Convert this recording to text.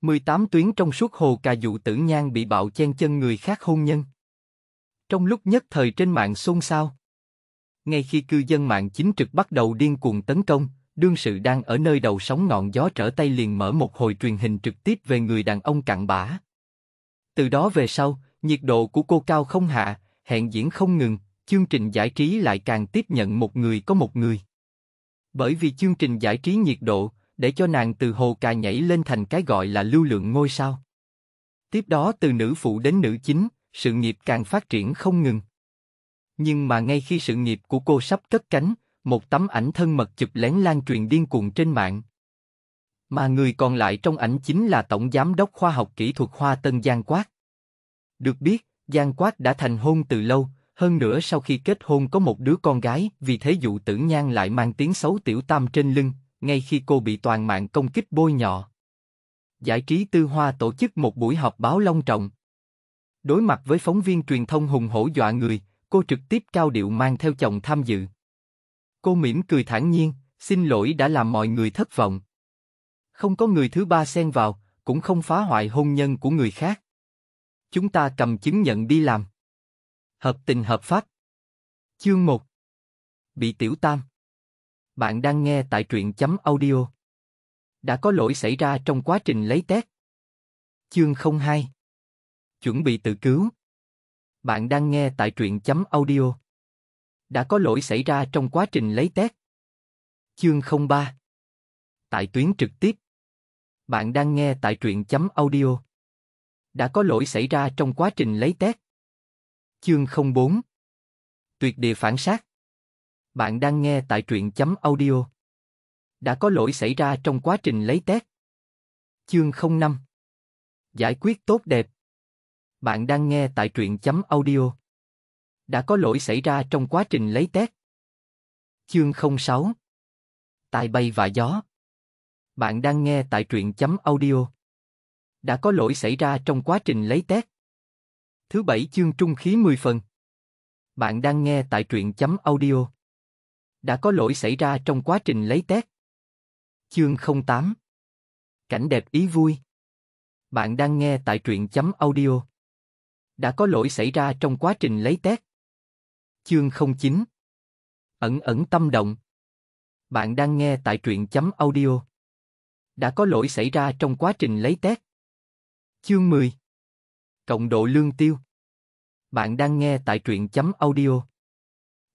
18 tuyến trong suốt hồ cà dụ tử nhang bị bạo chen chân người khác hôn nhân. Trong lúc nhất thời trên mạng xôn xao. Ngay khi cư dân mạng chính trực bắt đầu điên cuồng tấn công, đương sự đang ở nơi đầu sóng ngọn gió trở tay liền mở một hồi truyền hình trực tiếp về người đàn ông cặn bã. Từ đó về sau, nhiệt độ của cô cao không hạ, hẹn diễn không ngừng, chương trình giải trí lại càng tiếp nhận một người có một người. Bởi vì chương trình giải trí nhiệt độ, để cho nàng từ hồ cà nhảy lên thành cái gọi là lưu lượng ngôi sao. Tiếp đó từ nữ phụ đến nữ chính, sự nghiệp càng phát triển không ngừng. Nhưng mà ngay khi sự nghiệp của cô sắp cất cánh, một tấm ảnh thân mật chụp lén lan truyền điên cuồng trên mạng. Mà người còn lại trong ảnh chính là Tổng Giám đốc Khoa học Kỹ thuật Hoa Tân Giang Quát. Được biết, Giang Quát đã thành hôn từ lâu, hơn nữa sau khi kết hôn có một đứa con gái, vì thế dụ tử nhan lại mang tiếng xấu tiểu tam trên lưng, ngay khi cô bị toàn mạng công kích bôi nhọ. Giải trí Tư Hoa tổ chức một buổi họp báo long trọng. Đối mặt với phóng viên truyền thông hùng hổ dọa người, cô trực tiếp cao điệu mang theo chồng tham dự. Cô mỉm cười thản nhiên, xin lỗi đã làm mọi người thất vọng. Không có người thứ ba xen vào, cũng không phá hoại hôn nhân của người khác. Chúng ta cầm chứng nhận đi làm. Hợp tình hợp pháp. Chương 1 Bị tiểu tam bạn đang nghe tại truyện chấm audio. Đã có lỗi xảy ra trong quá trình lấy test. Chương 02 Chuẩn bị tự cứu Bạn đang nghe tại truyện chấm audio. Đã có lỗi xảy ra trong quá trình lấy test. Chương 03 Tại tuyến trực tiếp Bạn đang nghe tại truyện chấm audio. Đã có lỗi xảy ra trong quá trình lấy test. Chương 04 Tuyệt địa phản sát bạn đang nghe tại truyện chấm audio. Đã có lỗi xảy ra trong quá trình lấy test. Chương 05 Giải quyết tốt đẹp Bạn đang nghe tại truyện chấm audio. Đã có lỗi xảy ra trong quá trình lấy test. Chương 06 Tai bay và gió Bạn đang nghe tại truyện chấm audio. Đã có lỗi xảy ra trong quá trình lấy test. Thứ bảy chương trung khí 10 phần. Bạn đang nghe tại truyện chấm audio đã có lỗi xảy ra trong quá trình lấy test. Chương 08 Cảnh đẹp ý vui Bạn đang nghe tại truyện chấm audio. Đã có lỗi xảy ra trong quá trình lấy test. Chương 09 Ẩn ẩn tâm động Bạn đang nghe tại truyện chấm audio. Đã có lỗi xảy ra trong quá trình lấy test. Chương 10 Cộng độ lương tiêu Bạn đang nghe tại truyện chấm audio